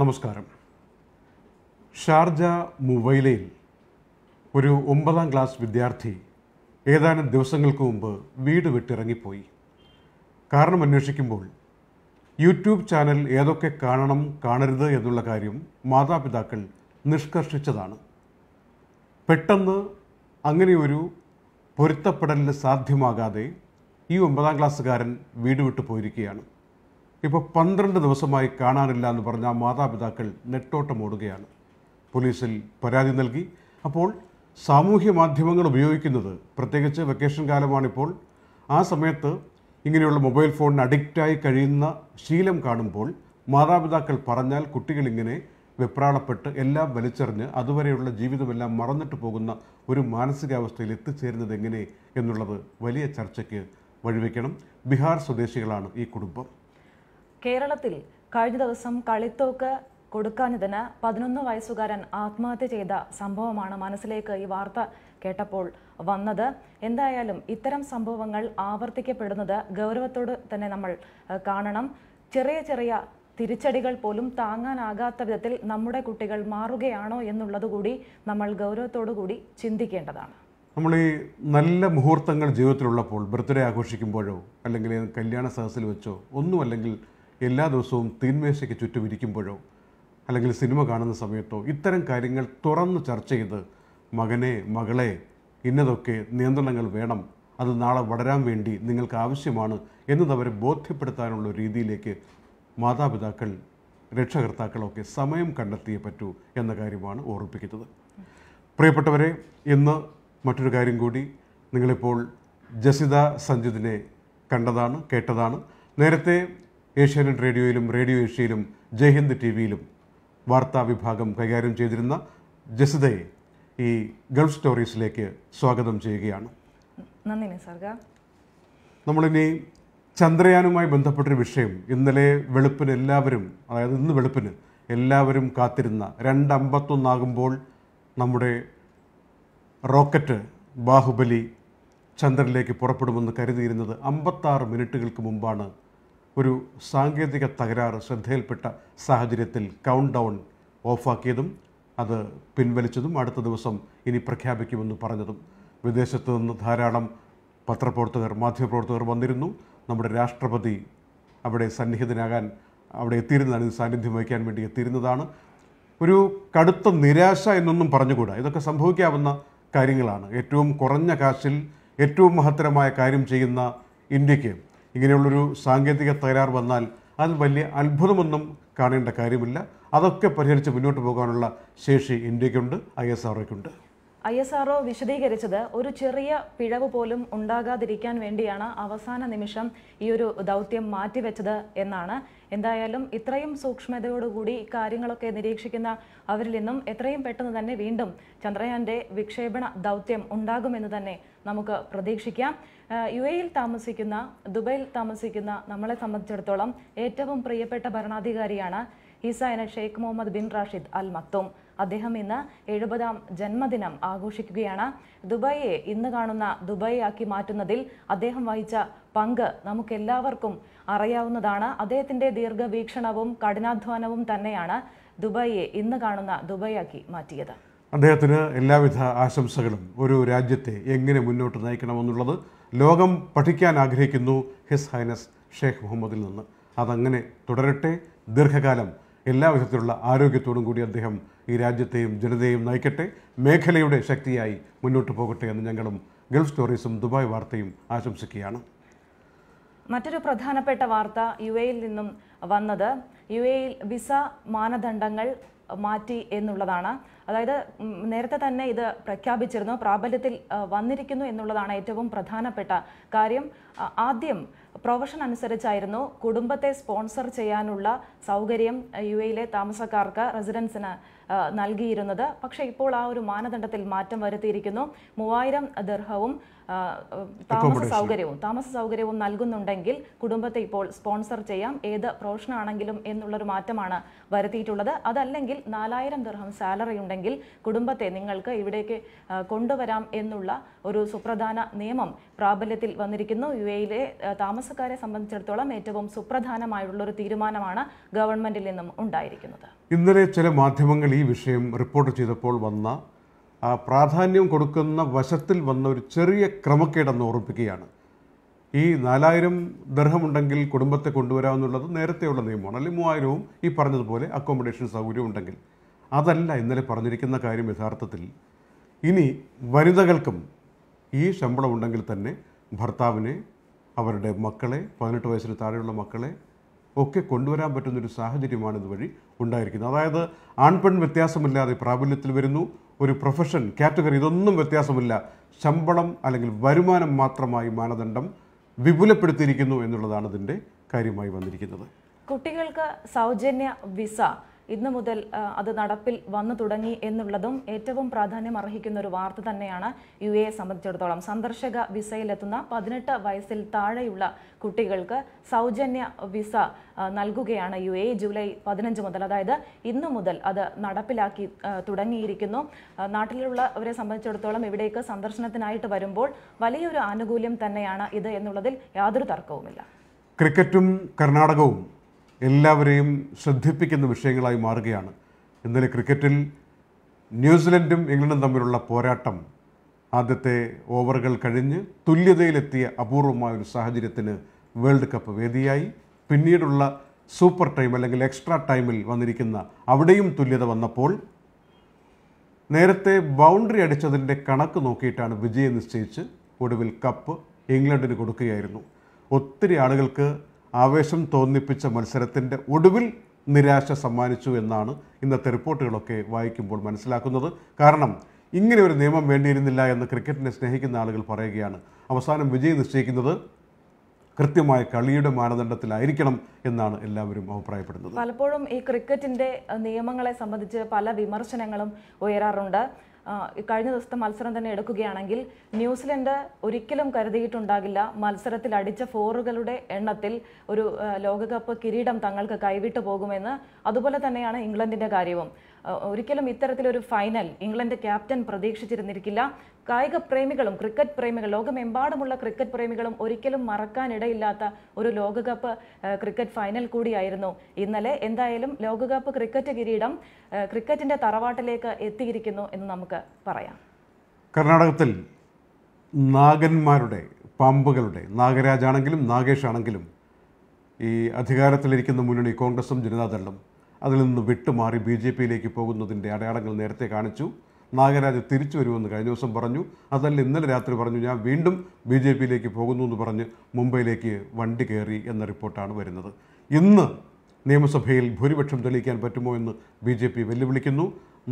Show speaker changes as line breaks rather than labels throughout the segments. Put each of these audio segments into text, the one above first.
നമസ്കാരം ഷാർജ മുബൈലയിൽ ഒരു ഒമ്പതാം ക്ലാസ് വിദ്യാർത്ഥി ഏതാനും ദിവസങ്ങൾക്ക് മുമ്പ് വീട് വിട്ടിറങ്ങിപ്പോയി കാരണം അന്വേഷിക്കുമ്പോൾ യൂട്യൂബ് ചാനൽ ഏതൊക്കെ കാണണം കാണരുത് എന്നുള്ള കാര്യം മാതാപിതാക്കൾ നിഷ്കർഷിച്ചതാണ് പെട്ടെന്ന് അങ്ങനെയൊരു പൊരുത്തപ്പെടലിന് സാധ്യമാകാതെ ഈ ഒമ്പതാം ക്ലാസ്സുകാരൻ വീട് വിട്ടു പോയിരിക്കുകയാണ് ഇപ്പോൾ പന്ത്രണ്ട് ദിവസമായി കാണാനില്ല എന്ന് പറഞ്ഞ മാതാപിതാക്കൾ നെട്ടോട്ടം ഓടുകയാണ് പോലീസിൽ പരാതി നൽകി അപ്പോൾ സാമൂഹ്യ മാധ്യമങ്ങൾ ഉപയോഗിക്കുന്നത് പ്രത്യേകിച്ച് വെക്കേഷൻ കാലമാണിപ്പോൾ ആ സമയത്ത് ഇങ്ങനെയുള്ള മൊബൈൽ ഫോണിന് അഡിക്റ്റായി കഴിയുന്ന ശീലം കാണുമ്പോൾ മാതാപിതാക്കൾ പറഞ്ഞാൽ കുട്ടികളിങ്ങനെ വെപ്രാളപ്പെട്ട് എല്ലാം വലിച്ചെറിഞ്ഞ് അതുവരെയുള്ള ജീവിതമെല്ലാം മറന്നിട്ട് പോകുന്ന ഒരു മാനസികാവസ്ഥയിൽ എത്തിച്ചേരുന്നത് എങ്ങനെ എന്നുള്ളത് വലിയ ചർച്ചയ്ക്ക് വഴിവെക്കണം ബീഹാർ സ്വദേശികളാണ് ഈ കുടുംബം
കേരളത്തിൽ കഴിഞ്ഞ ദിവസം കളിത്തോക്ക് കൊടുക്കാഞ്ഞതിന് പതിനൊന്ന് വയസ്സുകാരൻ ആത്മഹത്യ ചെയ്ത സംഭവമാണ് മനസ്സിലേക്ക് ഈ വാർത്ത കേട്ടപ്പോൾ വന്നത് എന്തായാലും ഇത്തരം സംഭവങ്ങൾ ആവർത്തിക്കപ്പെടുന്നത് ഗൗരവത്തോട് തന്നെ നമ്മൾ കാണണം ചെറിയ ചെറിയ തിരിച്ചടികൾ പോലും താങ്ങാനാകാത്ത വിധത്തിൽ നമ്മുടെ കുട്ടികൾ മാറുകയാണോ എന്നുള്ളതുകൂടി നമ്മൾ ഗൗരവത്തോടു കൂടി ചിന്തിക്കേണ്ടതാണ്
നമ്മൾ ഈ നല്ല മുഹൂർത്തങ്ങൾ ജീവിതത്തിലുള്ളപ്പോൾ ബർത്ത്ഡേ ആഘോഷിക്കുമ്പോഴോ അല്ലെങ്കിൽ കല്യാണ സദസ്സിൽ വെച്ചോ ഒന്നും അല്ലെങ്കിൽ എല്ലാ ദിവസവും തീന്മേശയ്ക്ക് ചുറ്റും ഇരിക്കുമ്പോഴോ അല്ലെങ്കിൽ സിനിമ കാണുന്ന സമയത്തോ ഇത്തരം കാര്യങ്ങൾ തുറന്ന് ചർച്ച ചെയ്ത് മകനെ മകളെ ഇന്നതൊക്കെ നിയന്ത്രണങ്ങൾ വേണം അത് നാളെ വളരാൻ വേണ്ടി നിങ്ങൾക്ക് ആവശ്യമാണ് അവരെ ബോധ്യപ്പെടുത്താനുള്ള രീതിയിലേക്ക് മാതാപിതാക്കൾ രക്ഷകർത്താക്കളൊക്കെ സമയം കണ്ടെത്തിയേ പറ്റൂ എന്ന കാര്യമാണ് ഓർമ്മിപ്പിക്കുന്നത് പ്രിയപ്പെട്ടവരെ ഇന്ന് മറ്റൊരു കാര്യം കൂടി നിങ്ങളിപ്പോൾ ജസിത സഞ്ജിതിനെ കണ്ടതാണ് കേട്ടതാണ് നേരത്തെ ഏഷ്യാനെറ്റ് റേഡിയോയിലും റേഡിയോ ഏഷ്യയിലും ജയ്ഹിന്ദ് ടി വിയിലും വാർത്താ വിഭാഗം കൈകാര്യം ചെയ്തിരുന്ന ജസിതയെ ഈ ഗൾഫ് സ്റ്റോറീസിലേക്ക് സ്വാഗതം ചെയ്യുകയാണ് നന്ദി നമ്മളിനി ചന്ദ്രയാനുമായി ബന്ധപ്പെട്ടൊരു വിഷയം ഇന്നലെ വെളുപ്പിന് എല്ലാവരും അതായത് ഇന്ന് വെളുപ്പിന് എല്ലാവരും കാത്തിരുന്ന രണ്ടമ്പത്തൊന്നാകുമ്പോൾ നമ്മുടെ റോക്കറ്റ് ബാഹുബലി ചന്ദ്രനിലേക്ക് പുറപ്പെടുമെന്ന് കരുതിയിരുന്നത് അമ്പത്താറ് മിനിറ്റുകൾക്ക് മുമ്പാണ് ഒരു സാങ്കേതിക തകരാറ് ശ്രദ്ധയിൽപ്പെട്ട സാഹചര്യത്തിൽ കൗണ്ട് ഡൗൺ ഓഫാക്കിയതും അത് പിൻവലിച്ചതും അടുത്ത ദിവസം ഇനി പ്രഖ്യാപിക്കുമെന്ന് പറഞ്ഞതും വിദേശത്ത് നിന്ന് ധാരാളം പത്രപ്രവർത്തകർ മാധ്യമപ്രവർത്തകർ വന്നിരുന്നു നമ്മുടെ രാഷ്ട്രപതി അവിടെ സന്നിഹിതനാകാൻ അവിടെ എത്തിയിരുന്നതാണ് ഇത് സാന്നിധ്യം വഹിക്കാൻ വേണ്ടി എത്തിയിരുന്നതാണ് ഒരു കടുത്ത നിരാശ എന്നൊന്നും പറഞ്ഞുകൂടാ ഇതൊക്കെ സംഭവിക്കാവുന്ന കാര്യങ്ങളാണ് ഏറ്റവും കുറഞ്ഞ കാശിൽ ഏറ്റവും മഹത്തരമായ കാര്യം ചെയ്യുന്ന ഇന്ത്യക്ക് ഇങ്ങനെയുള്ളൊരു സാങ്കേതിക തകരാർ വന്നാൽ അതിൽ വലിയ അത്ഭുതമൊന്നും കാണേണ്ട കാര്യമില്ല അതൊക്കെ പരിഹരിച്ച് മുന്നോട്ട് പോകാനുള്ള ശേഷി ഇന്ത്യക്കുണ്ട് ഐ എസ് ആർഒക്കുണ്ട്
ഐ എസ് ആർഒ വിശദീകരിച്ചത് ഒരു ചെറിയ പിഴവ് പോലും ഉണ്ടാകാതിരിക്കാൻ വേണ്ടിയാണ് അവസാന നിമിഷം ഈ ഒരു ദൗത്യം മാറ്റിവെച്ചത് എന്നാണ് എന്തായാലും ഇത്രയും സൂക്ഷ്മതയോടുകൂടി കാര്യങ്ങളൊക്കെ നിരീക്ഷിക്കുന്ന അവരിൽ നിന്നും എത്രയും പെട്ടെന്ന് തന്നെ വീണ്ടും ചന്ദ്രയാന്റെ വിക്ഷേപണ ദൗത്യം ഉണ്ടാകുമെന്ന് തന്നെ നമുക്ക് പ്രതീക്ഷിക്കാം യു എയിൽ താമസിക്കുന്ന ദുബൈയിൽ താമസിക്കുന്ന നമ്മളെ സംബന്ധിച്ചിടത്തോളം ഏറ്റവും പ്രിയപ്പെട്ട ഭരണാധികാരിയാണ് ഹിസൈന Sheikh Mohammed bin Rashid Al Maktoum അദ്ദേഹം ഇന്ന് എഴുപതാം ജന്മദിനം ആഘോഷിക്കുകയാണ് ദുബായിയെ ഇന്ന് കാണുന്ന ദുബായിയാക്കി മാറ്റുന്നതിൽ അദ്ദേഹം വഹിച്ച പങ്ക് നമുക്കെല്ലാവർക്കും അറിയാവുന്നതാണ് അദ്ദേഹത്തിൻ്റെ ദീർഘവീക്ഷണവും കഠിനാധ്വാനവും തന്നെയാണ് ദുബായിയെ ഇന്ന് കാണുന്ന ദുബായിയാക്കി മാറ്റിയത്
അദ്ദേഹത്തിന് എല്ലാവിധ ആശംസകളും ഒരു രാജ്യത്തെ എങ്ങനെ മുന്നോട്ട് നയിക്കണമെന്നുള്ളത് ലോകം പഠിക്കാൻ ആഗ്രഹിക്കുന്നു ഹിസ് ഹൈനസ് ഷെയ്ഖ് മുഹമ്മദിൽ നിന്ന് അതങ്ങനെ തുടരട്ടെ ദീർഘകാലം എല്ലാ വിധത്തിലുള്ള ആരോഗ്യത്തോടും കൂടി അദ്ദേഹം ഈ രാജ്യത്തെയും ജനതയെയും നയിക്കട്ടെ മേഖലയുടെ ശക്തിയായി മുന്നോട്ട് പോകട്ടെ എന്ന് ഞങ്ങളും ഗൾഫ് സ്റ്റോറീസും ദുബായ് വാർത്തയും ആശംസിക്കുകയാണ്
മറ്റൊരു പ്രധാനപ്പെട്ട വാർത്ത യു എയിൽ നിന്നും വന്നത് യു എയിൽ വിസ മാനദണ്ഡങ്ങൾ മാറ്റി എന്നുള്ളതാണ് അതായത് നേരത്തെ തന്നെ ഇത് പ്രഖ്യാപിച്ചിരുന്നു പ്രാബല്യത്തിൽ വന്നിരിക്കുന്നു എന്നുള്ളതാണ് ഏറ്റവും പ്രധാനപ്പെട്ട കാര്യം ആദ്യം പ്രൊഫഷൻ അനുസരിച്ചായിരുന്നു കുടുംബത്തെ സ്പോൺസർ ചെയ്യാനുള്ള സൗകര്യം യു എയിലെ താമസക്കാർക്ക് റെസിഡൻസിന് നൽകിയിരുന്നത് പക്ഷേ ഇപ്പോൾ ആ ഒരു മാനദണ്ഡത്തിൽ മാറ്റം വരുത്തിയിരിക്കുന്നു മൂവായിരം ദിർഹവും താമസ സൗകര്യവും താമസ സൗകര്യവും നൽകുന്നുണ്ടെങ്കിൽ കുടുംബത്തെ ഇപ്പോൾ സ്പോൺസർ ചെയ്യാം ഏത് പ്രൊഫഷനാണെങ്കിലും എന്നുള്ളൊരു മാറ്റമാണ് വരുത്തിയിട്ടുള്ളത് അതല്ലെങ്കിൽ നാലായിരം ദർഹം സാലറി ഉണ്ടെങ്കിൽ കുടുംബത്തെ നിങ്ങൾക്ക് ഇവിടേക്ക് കൊണ്ടുവരാം എന്നുള്ള ഒരു സുപ്രധാന നിയമം പ്രാബല്യത്തിൽ വന്നിരിക്കുന്നു യു എയിലെ താമസക്കാരെ സംബന്ധിച്ചിടത്തോളം ഏറ്റവും സുപ്രധാനമായുള്ള ഒരു തീരുമാനമാണ് ഗവൺമെന്റിൽ നിന്നും ഉണ്ടായിരിക്കുന്നത്
ഇന്നലെ ചില മാധ്യമങ്ങൾ ഈ വിഷയം റിപ്പോർട്ട് ചെയ്തപ്പോൾ വന്ന പ്രാധാന്യം കൊടുക്കുന്ന വശത്തിൽ വന്ന ഒരു ചെറിയ ക്രമക്കേടെന്ന് ഓർമ്മിപ്പിക്കുകയാണ് ഈ നാലായിരം ദർഹമുണ്ടെങ്കിൽ കുടുംബത്തെ കൊണ്ടുവരാമെന്നുള്ളത് നേരത്തെയുള്ള നിയമമാണ് അല്ലെങ്കിൽ മൂവായിരവും ഈ പറഞ്ഞതുപോലെ അക്കോമഡേഷൻ സൗകര്യം ഉണ്ടെങ്കിൽ അതല്ല ഇന്നലെ പറഞ്ഞിരിക്കുന്ന കാര്യം യഥാർത്ഥത്തിൽ ഇനി വനിതകൾക്കും ഈ ശമ്പളം ഉണ്ടെങ്കിൽ തന്നെ ഭർത്താവിനെ അവരുടെ മക്കളെ പതിനെട്ട് വയസ്സിന് താഴെയുള്ള മക്കളെ ഒക്കെ കൊണ്ടുവരാൻ പറ്റുന്നൊരു സാഹചര്യമാണ് ഇതുവഴി ഉണ്ടായിരിക്കുന്നത് അതായത് ആൺപെൺ വ്യത്യാസമില്ലാതെ പ്രാബല്യത്തിൽ വരുന്നു ഒരു പ്രൊഫഷൻ കാറ്റഗറി ഇതൊന്നും വ്യത്യാസമില്ല ശമ്പളം അല്ലെങ്കിൽ വരുമാനം മാത്രമായി മാനദണ്ഡം വിപുലപ്പെടുത്തിയിരിക്കുന്നു എന്നുള്ളതാണ് ഇതിൻ്റെ കാര്യമായി വന്നിരിക്കുന്നത്
കുട്ടികൾക്ക് സൗജന്യ വിസ ഇന്ന് മുതൽ അത് നടപ്പിൽ വന്നു തുടങ്ങി എന്നുള്ളതും ഏറ്റവും പ്രാധാന്യം അർഹിക്കുന്ന ഒരു വാർത്ത തന്നെയാണ് യു എ സംബന്ധിച്ചിടത്തോളം സന്ദർശക വിസയിലെത്തുന്ന പതിനെട്ട് വയസ്സിൽ താഴെയുള്ള കുട്ടികൾക്ക് സൗജന്യ വിസ നൽകുകയാണ് യു എ ജൂലൈ പതിനഞ്ച് മുതൽ അതായത് ഇന്ന് മുതൽ അത് നടപ്പിലാക്കി തുടങ്ങിയിരിക്കുന്നു നാട്ടിലുള്ളവരെ സംബന്ധിച്ചിടത്തോളം ഇവിടേക്ക് സന്ദർശനത്തിനായിട്ട് വരുമ്പോൾ വലിയൊരു ആനുകൂല്യം തന്നെയാണ് ഇത് എന്നുള്ളതിൽ യാതൊരു തർക്കവുമില്ല
ക്രിക്കറ്റും കർണാടകവും എല്ലാവരെയും ശ്രദ്ധിപ്പിക്കുന്ന വിഷയങ്ങളായി മാറുകയാണ് ഇന്നലെ ക്രിക്കറ്റിൽ ന്യൂസിലൻഡും ഇംഗ്ലണ്ടും തമ്മിലുള്ള പോരാട്ടം ആദ്യത്തെ ഓവറുകൾ കഴിഞ്ഞ് തുല്യതയിലെത്തിയ അപൂർവമായ ഒരു സാഹചര്യത്തിന് വേൾഡ് കപ്പ് വേദിയായി പിന്നീടുള്ള സൂപ്പർ ടൈം അല്ലെങ്കിൽ എക്സ്ട്രാ ടൈമിൽ വന്നിരിക്കുന്ന അവിടെയും തുല്യത വന്നപ്പോൾ നേരത്തെ ബൗണ്ടറി അടിച്ചതിൻ്റെ കണക്ക് നോക്കിയിട്ടാണ് വിജയം നിശ്ചയിച്ച് ഒടുവിൽ കപ്പ് ഇംഗ്ലണ്ടിന് കൊടുക്കുകയായിരുന്നു ഒത്തിരി ആളുകൾക്ക് ആവേശം തോന്നിപ്പിച്ച മത്സരത്തിൻ്റെ ഒടുവിൽ നിരാശ സമ്മാനിച്ചു എന്നാണ് ഇന്നത്തെ റിപ്പോർട്ടുകളൊക്കെ വായിക്കുമ്പോൾ മനസ്സിലാക്കുന്നത് കാരണം ഇങ്ങനെ ഒരു നിയമം വേണ്ടിയിരുന്നില്ല എന്ന് ക്രിക്കറ്റിനെ സ്നേഹിക്കുന്ന ആളുകൾ പറയുകയാണ് അവസാനം വിജയം നിശ്ചയിക്കുന്നത് കൃത്യമായ കളിയുടെ മാനദണ്ഡത്തിലായിരിക്കണം എന്നാണ് എല്ലാവരും അഭിപ്രായപ്പെടുന്നത്
പലപ്പോഴും ഈ ക്രിക്കറ്റിന്റെ നിയമങ്ങളെ സംബന്ധിച്ച് പല വിമർശനങ്ങളും ഉയരാറുണ്ട് കഴിഞ്ഞ ദിവസത്തെ മത്സരം തന്നെ എടുക്കുകയാണെങ്കിൽ ന്യൂസിലൻഡ് ഒരിക്കലും കരുതിയിട്ടുണ്ടാകില്ല മത്സരത്തിൽ അടിച്ച ഫോറുകളുടെ എണ്ണത്തിൽ ഒരു ലോകകപ്പ് കിരീടം തങ്ങൾക്ക് കൈവിട്ടു പോകുമെന്ന് അതുപോലെ തന്നെയാണ് ഇംഗ്ലണ്ടിൻ്റെ കാര്യവും ഒരിക്കലും ഇത്തരത്തിലൊരു ഫൈനൽ ഇംഗ്ലണ്ട് ക്യാപ്റ്റൻ പ്രതീക്ഷിച്ചിരുന്നിരിക്കില്ല കായിക പ്രേമികളും ക്രിക്കറ്റ് പ്രേമികൾ ലോകമെമ്പാടുമുള്ള ക്രിക്കറ്റ് പ്രേമികളും ഒരിക്കലും മറക്കാനിടയില്ലാത്ത ഒരു ലോകകപ്പ് ക്രിക്കറ്റ് ഫൈനൽ കൂടിയായിരുന്നു ഇന്നലെ എന്തായാലും ലോകകപ്പ് ക്രിക്കറ്റ് കിരീടം ക്രിക്കറ്റിൻ്റെ തറവാട്ടിലേക്ക് എത്തിയിരിക്കുന്നു എന്ന് നമുക്ക് പറയാം
കർണാടകത്തിൽ നാഗന്മാരുടെ പമ്പുകളുടെ നാഗരാജാണെങ്കിലും നാഗേഷ് ആണെങ്കിലും ഈ അധികാരത്തിലിരിക്കുന്ന മുന്നണി കോൺഗ്രസും ജനതാദളും അതിൽ നിന്ന് വിട്ടുമാറി ബി ജെ പിയിലേക്ക് പോകുന്നതിൻ്റെ അടയാളങ്ങൾ നേരത്തെ കാണിച്ചു നാഗരാജ് തിരിച്ചു വരുമെന്ന് കഴിഞ്ഞ ദിവസം പറഞ്ഞു അതല്ല ഇന്നലെ രാത്രി പറഞ്ഞു ഞാൻ വീണ്ടും ബി ജെ പിയിലേക്ക് പോകുന്നു എന്ന് പറഞ്ഞ് മുംബൈയിലേക്ക് വണ്ടി കയറി എന്ന റിപ്പോർട്ടാണ് വരുന്നത് ഇന്ന് നിയമസഭയിൽ ഭൂരിപക്ഷം തെളിയിക്കാൻ പറ്റുമോ എന്ന് ബി ജെ പി വെല്ലുവിളിക്കുന്നു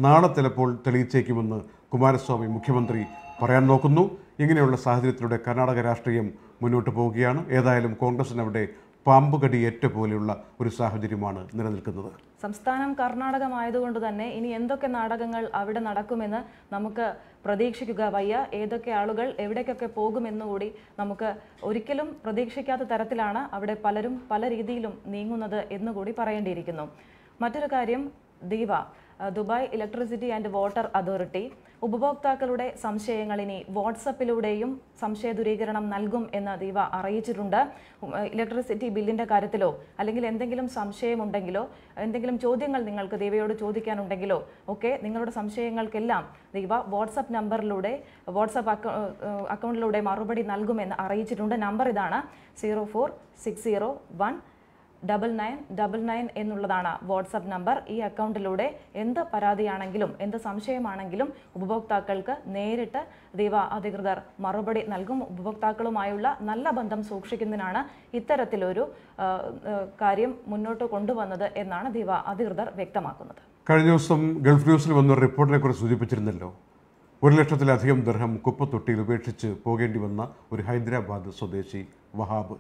നാളെ ചിലപ്പോൾ തെളിയിച്ചേക്കുമെന്ന് കുമാരസ്വാമി മുഖ്യമന്ത്രി പറയാൻ നോക്കുന്നു ഇങ്ങനെയുള്ള സാഹചര്യത്തിലൂടെ കർണാടക രാഷ്ട്രീയം മുന്നോട്ട് പോവുകയാണ് ഏതായാലും കോൺഗ്രസിനവിടെ അവിടെ പാമ്പുകടിയേറ്റ പോലെയുള്ള ഒരു സാഹചര്യമാണ് നിലനിൽക്കുന്നത്
സംസ്ഥാനം കർണാടകമായതുകൊണ്ട് തന്നെ ഇനി എന്തൊക്കെ നാടകങ്ങൾ അവിടെ നടക്കുമെന്ന് നമുക്ക് പ്രതീക്ഷിക്കുക വയ്യ ഏതൊക്കെ ആളുകൾ എവിടേക്കൊക്കെ പോകുമെന്നുകൂടി നമുക്ക് ഒരിക്കലും പ്രതീക്ഷിക്കാത്ത തരത്തിലാണ് അവിടെ പലരും പല രീതിയിലും നീങ്ങുന്നത് എന്നുകൂടി പറയേണ്ടിയിരിക്കുന്നു മറ്റൊരു കാര്യം ദീവ Dubai electricity and water authority ഉപഭോക്താക്കളുടെ സംശയങ്ങൾ ഇനി വാട്സപ്പിലൂടെയും സംശയ ദുരീകരണം നൽകും എന്ന് ദീവ അറിയിച്ചിട്ടുണ്ട് ഇലക്ട്രിസിറ്റി ബില്ലിൻ്റെ കാര്യത്തിലോ അല്ലെങ്കിൽ എന്തെങ്കിലും സംശയമുണ്ടെങ്കിലോ എന്തെങ്കിലും ചോദ്യങ്ങൾ നിങ്ങൾക്ക് ദീവയോട് ചോദിക്കാനുണ്ടെങ്കിലോ ഒക്കെ നിങ്ങളുടെ സംശയങ്ങൾക്കെല്ലാം ദീവ വാട്സപ്പ് നമ്പറിലൂടെ വാട്സപ്പ് അക്കൗണ്ടിലൂടെ മറുപടി നൽകുമെന്ന് അറിയിച്ചിട്ടുണ്ട് നമ്പർ ഇതാണ് zero four six zero one double nine double nine എന്നുള്ളതാണ് വാട്സപ്പ് നമ്പർ ഈ അക്കൗണ്ടിലൂടെ എന്ത് പരാതിയാണെങ്കിലും എന്ത് സംശയമാണെങ്കിലും ഉപഭോക്താക്കൾക്ക് നേരിട്ട് ദിവ അധികൃതർ മറുപടി നൽകും ഉപഭോക്താക്കളുമായുള്ള നല്ല ബന്ധം സൂക്ഷിക്കുന്നതിനാണ് ഇത്തരത്തിലൊരു കാര്യം മുന്നോട്ട് കൊണ്ടുവന്നത് എന്നാണ് ദിവ അധികൃതർ വ്യക്തമാക്കുന്നത്
കഴിഞ്ഞ ദിവസം ഗൾഫ് ന്യൂസിൽ വന്ന റിപ്പോർട്ടിനെ കുറിച്ച് സൂചിപ്പിച്ചിരുന്നല്ലോ ഒരു ലക്ഷത്തിലധികം ദർഹം കുപ്പത്തൊട്ടിയിൽ ഉപേക്ഷിച്ച് പോകേണ്ടി വന്ന ഒരു ഹൈദരാബാദ് സ്വദേശി വഹാബ്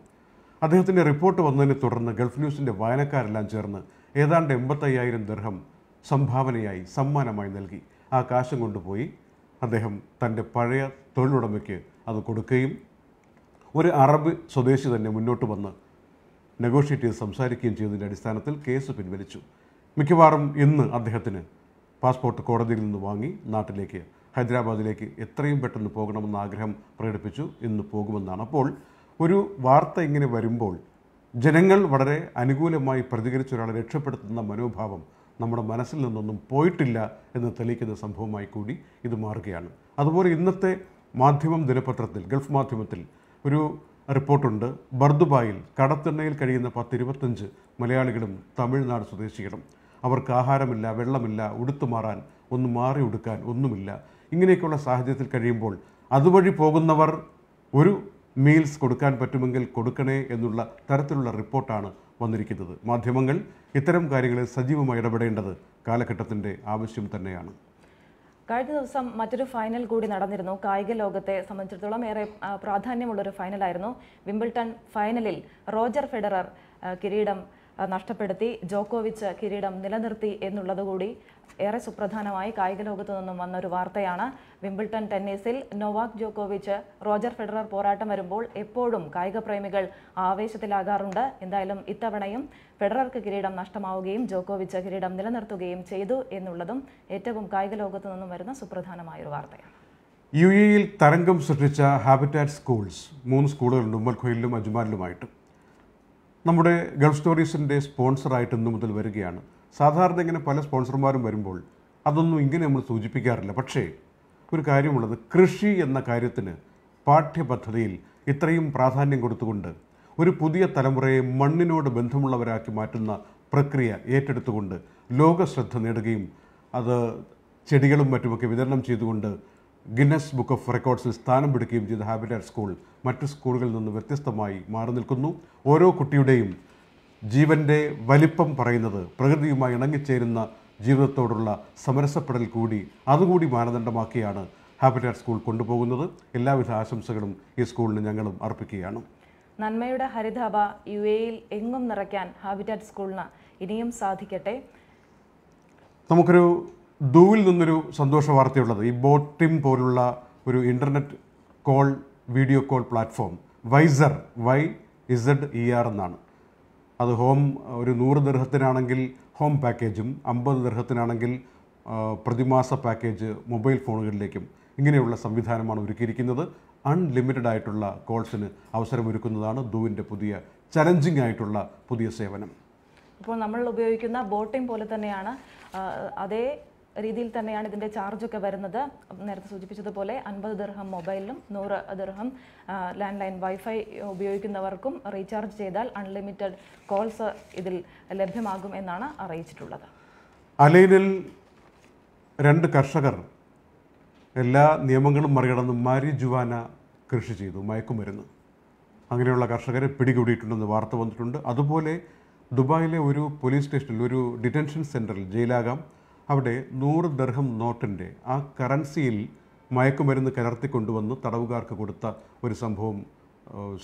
അദ്ദേഹത്തിൻ്റെ റിപ്പോർട്ട് വന്നതിനെ തുടർന്ന് ഗൾഫ് ന്യൂസിൻ്റെ വായനക്കാരെല്ലാം ചേർന്ന് ഏതാണ്ട് എൺപത്തയ്യായിരം ദർഹം സംഭാവനയായി സമ്മാനമായി നൽകി ആ കാശം കൊണ്ടുപോയി അദ്ദേഹം തൻ്റെ പഴയ തൊഴിലുടമയ്ക്ക് അത് കൊടുക്കുകയും ഒരു അറബ് സ്വദേശി തന്നെ മുന്നോട്ട് വന്ന് നെഗോഷിയേറ്റ് ചെയ്ത് സംസാരിക്കുകയും ചെയ്തതിൻ്റെ അടിസ്ഥാനത്തിൽ കേസ് പിൻവലിച്ചു മിക്കവാറും ഇന്ന് അദ്ദേഹത്തിന് പാസ്പോർട്ട് കോടതിയിൽ നിന്ന് വാങ്ങി നാട്ടിലേക്ക് ഹൈദരാബാദിലേക്ക് എത്രയും പെട്ടെന്ന് പോകണമെന്ന ആഗ്രഹം പ്രകടിപ്പിച്ചു ഇന്ന് പോകുമെന്നാണ് അപ്പോൾ ഒരു വാർത്ത ഇങ്ങനെ വരുമ്പോൾ ജനങ്ങൾ വളരെ അനുകൂലമായി പ്രതികരിച്ച ഒരാളെ രക്ഷപ്പെടുത്തുന്ന മനോഭാവം നമ്മുടെ മനസ്സിൽ നിന്നൊന്നും പോയിട്ടില്ല എന്ന് തെളിയിക്കുന്ന സംഭവമായി കൂടി ഇത് മാറുകയാണ് അതുപോലെ ഇന്നത്തെ മാധ്യമം ദിനപത്രത്തിൽ ഗൾഫ് മാധ്യമത്തിൽ ഒരു റിപ്പോർട്ടുണ്ട് ബർദുബായിൽ കടത്തെണ്ണയിൽ കഴിയുന്ന പത്തിരുപത്തഞ്ച് മലയാളികളും തമിഴ്നാട് സ്വദേശികളും അവർക്ക് ആഹാരമില്ല വെള്ളമില്ല ഉടുത്തു മാറാൻ ഒന്ന് മാറി ഒടുക്കാൻ ഒന്നുമില്ല ഇങ്ങനെയൊക്കെയുള്ള സാഹചര്യത്തിൽ കഴിയുമ്പോൾ അതുവഴി പോകുന്നവർ ഒരു മീൽസ് കൊടുക്കാൻ പറ്റുമെങ്കിൽ കൊടുക്കണേ എന്നുള്ള തരത്തിലുള്ള റിപ്പോർട്ടാണ് വന്നിരിക്കുന്നത് മാധ്യമങ്ങൾ ഇത്തരം കാര്യങ്ങളിൽ സജീവമായി ഇടപെടേണ്ടത് കാലഘട്ടത്തിൻ്റെ ആവശ്യം തന്നെയാണ്
കഴിഞ്ഞ ദിവസം മറ്റൊരു ഫൈനൽ കൂടി നടന്നിരുന്നു കായിക ലോകത്തെ സംബന്ധിച്ചിടത്തോളം ഏറെ പ്രാധാന്യമുള്ളൊരു ഫൈനലായിരുന്നു വിംബിൾട്ടൺ ഫൈനലിൽ റോജർ ഫെഡറർ കിരീടം നഷ്ടപ്പെടുത്തി ജോക്കോവിച്ച് കിരീടം നിലനിർത്തി എന്നുള്ളതുകൂടി ഏറെ സുപ്രധാനമായി കായിക ലോകത്തു നിന്നും വന്ന ഒരു വാർത്തയാണ് വിംബിൾട്ടൺ ടെന്നീസിൽ നൊവാക് ജോക്കോവിച്ച് റോജർ ഫെഡറർ പോരാട്ടം വരുമ്പോൾ എപ്പോഴും കായിക പ്രേമികൾ ആവേശത്തിലാകാറുണ്ട് എന്തായാലും ഇത്തവണയും ഫെഡറർക്ക് കിരീടം നഷ്ടമാവുകയും ജോക്കോവിച്ച് കിരീടം നിലനിർത്തുകയും ചെയ്തു എന്നുള്ളതും ഏറ്റവും കായിക ലോകത്തു നിന്നും വരുന്ന ഒരു വാർത്തയാണ്
യു എയിൽ തരംഗം സൃഷ്ടിച്ച ഹാബിറ്റാറ്റ് സ്കൂൾസ് മൂന്ന് സ്കൂളുകളുണ്ട് ഉമ്മൽഖോയിലും അജ്മാനിലുമായിട്ട് നമ്മുടെ ഗൾഫ് സ്റ്റോറീസിൻ്റെ സ്പോൺസറായിട്ട് ഇന്നു മുതൽ വരികയാണ് സാധാരണ ഇങ്ങനെ പല സ്പോൺസർമാരും വരുമ്പോൾ അതൊന്നും ഇങ്ങനെ നമ്മൾ സൂചിപ്പിക്കാറില്ല പക്ഷേ ഒരു കാര്യമുള്ളത് കൃഷി എന്ന കാര്യത്തിന് പാഠ്യപദ്ധതിയിൽ ഇത്രയും പ്രാധാന്യം കൊടുത്തുകൊണ്ട് ഒരു പുതിയ തലമുറയെ മണ്ണിനോട് ബന്ധമുള്ളവരാക്കി മാറ്റുന്ന പ്രക്രിയ ഏറ്റെടുത്തുകൊണ്ട് ലോക ശ്രദ്ധ നേടുകയും അത് ചെടികളും മറ്റുമൊക്കെ വിതരണം ചെയ്തുകൊണ്ട് ഗിന്നസ് ബുക്ക് ഓഫ് റെക്കോർഡ്സിൽ സ്ഥാനം പിടിക്കുകയും ചെയ്ത ഹാബിറ്റാറ്റ് സ്കൂൾ മറ്റു സ്കൂളുകളിൽ നിന്ന് വ്യത്യസ്തമായി മാറി നിൽക്കുന്നു ഓരോ കുട്ടിയുടെയും ജീവൻ്റെ വലിപ്പം പറയുന്നത് പ്രകൃതിയുമായി ഇണങ്ങിച്ചേരുന്ന ജീവിതത്തോടുള്ള സമരസപ്പെടൽ കൂടി അതുകൂടി മാനദണ്ഡമാക്കിയാണ് ഹാബിറ്റാറ്റ് സ്കൂൾ കൊണ്ടുപോകുന്നത് എല്ലാവിധ ആശംസകളും ഈ സ്കൂളിന് ഞങ്ങളും അർപ്പിക്കുകയാണ്
നന്മയുടെ ഹരിതാബ യു എയിൽ എങ്ങും നിറയ്ക്കാൻ ഹാബിറ്റാറ്റ് സ്കൂളിന് ഇനിയും സാധിക്കട്ടെ
നമുക്കൊരു ദൂവിൽ നിന്നൊരു സന്തോഷ വാർത്തയുള്ളത് ഈ ബോട്ടിം പോലുള്ള ഒരു internet call video call platform Wyzer Y Z E R എന്നാണ് അത് ഹോം ഒരു നൂറ് ദീർഘത്തിനാണെങ്കിൽ ഹോം പാക്കേജും അമ്പത് ദീർഘത്തിനാണെങ്കിൽ പ്രതിമാസ പാക്കേജ് മൊബൈൽ ഫോണുകളിലേക്കും ഇങ്ങനെയുള്ള സംവിധാനമാണ് ഒരുക്കിയിരിക്കുന്നത് അൺലിമിറ്റഡ് ആയിട്ടുള്ള കോൾസിന് അവസരമൊരുക്കുന്നതാണ് ദൂവിൻ്റെ പുതിയ ചലഞ്ചിങ് ആയിട്ടുള്ള പുതിയ സേവനം
ഇപ്പോൾ നമ്മൾ ഉപയോഗിക്കുന്ന ബോട്ടിംഗ് പോലെ തന്നെയാണ് അതേ രീതിയിൽ തന്നെയാണ് ഇതിൻ്റെ ചാർജൊക്കെ വരുന്നത് നേരത്തെ സൂചിപ്പിച്ചതുപോലെ അൻപത് ദിർഹം മൊബൈലിനും നൂറ് ദിർഹം ലാൻഡ് ലൈൻ വൈഫൈ ഉപയോഗിക്കുന്നവർക്കും റീചാർജ് ചെയ്താൽ അൺലിമിറ്റഡ് കോൾസ് ഇതിൽ ലഭ്യമാകും എന്നാണ് അറിയിച്ചിട്ടുള്ളത്
അലൈനിൽ രണ്ട് കർഷകർ എല്ലാ നിയമങ്ങളും മറികടന്ന് ജുവാന കൃഷി ചെയ്തു മയക്കുമരുന്ന് അങ്ങനെയുള്ള കർഷകരെ പിടികൂടിയിട്ടുണ്ടെന്ന് വാർത്ത വന്നിട്ടുണ്ട് അതുപോലെ ദുബായിലെ ഒരു പോലീസ് സ്റ്റേഷനിൽ ഒരു ഡിറ്റൻഷൻ സെൻറ്ററിൽ ജയിലാകാം അവിടെ നൂറ് ദർഹം നോട്ടിൻ്റെ ആ കറൻസിയിൽ മയക്കുമരുന്ന് കലർത്തി കൊണ്ടുവന്ന് തടവുകാർക്ക് കൊടുത്ത ഒരു സംഭവം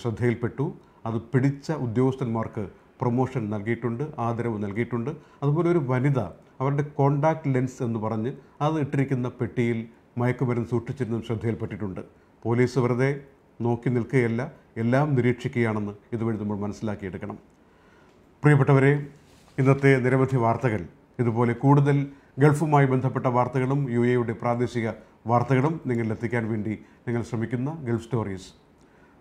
ശ്രദ്ധയിൽപ്പെട്ടു അത് പിടിച്ച ഉദ്യോഗസ്ഥന്മാർക്ക് പ്രൊമോഷൻ നൽകിയിട്ടുണ്ട് ആദരവ് നൽകിയിട്ടുണ്ട് അതുപോലെ ഒരു വനിത അവരുടെ കോണ്ടാക്ട് ലെൻസ് എന്ന് പറഞ്ഞ് അത് ഇട്ടിരിക്കുന്ന പെട്ടിയിൽ മയക്കുമരുന്ന് സൂക്ഷിച്ചിരുന്നതും ശ്രദ്ധയിൽപ്പെട്ടിട്ടുണ്ട് പോലീസ് വെറുതെ നോക്കി നിൽക്കുകയല്ല എല്ലാം നിരീക്ഷിക്കുകയാണെന്ന് ഇതുവഴി നമ്മൾ മനസ്സിലാക്കിയെടുക്കണം പ്രിയപ്പെട്ടവരെ ഇന്നത്തെ നിരവധി വാർത്തകൾ ഇതുപോലെ കൂടുതൽ ഗൾഫുമായി ബന്ധപ്പെട്ട വാർത്തകളും യു എയുടെ പ്രാദേശിക വാർത്തകളും നിങ്ങളിലെത്തിക്കാൻ വേണ്ടി നിങ്ങൾ ശ്രമിക്കുന്ന ഗൾഫ് സ്റ്റോറീസ്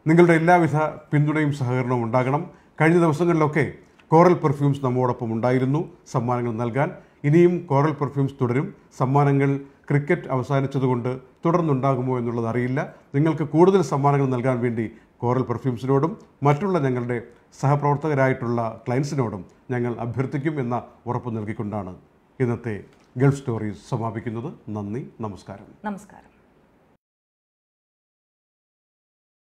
നിങ്ങളുടെ എല്ലാവിധ പിന്തുണയും സഹകരണവും ഉണ്ടാകണം കഴിഞ്ഞ ദിവസങ്ങളിലൊക്കെ കോറൽ പെർഫ്യൂംസ് നമ്മോടൊപ്പം ഉണ്ടായിരുന്നു സമ്മാനങ്ങൾ നൽകാൻ ഇനിയും കോറൽ പെർഫ്യൂംസ് തുടരും സമ്മാനങ്ങൾ ക്രിക്കറ്റ് അവസാനിച്ചതുകൊണ്ട് തുടർന്നുണ്ടാകുമോ എന്നുള്ളത് അറിയില്ല നിങ്ങൾക്ക് കൂടുതൽ സമ്മാനങ്ങൾ നൽകാൻ വേണ്ടി കോറൽ പെർഫ്യൂംസിനോടും മറ്റുള്ള ഞങ്ങളുടെ സഹപ്രവർത്തകരായിട്ടുള്ള ക്ലയൻസിനോടും ഞങ്ങൾ അഭ്യർത്ഥിക്കും എന്ന ഉറപ്പ് നൽകിക്കൊണ്ടാണ് ഇന്നത്തെ ഗൾഫ് സ്റ്റോറീസ് സമാപിക്കുന്നത് നന്ദി നമസ്കാരം
നമസ്കാരം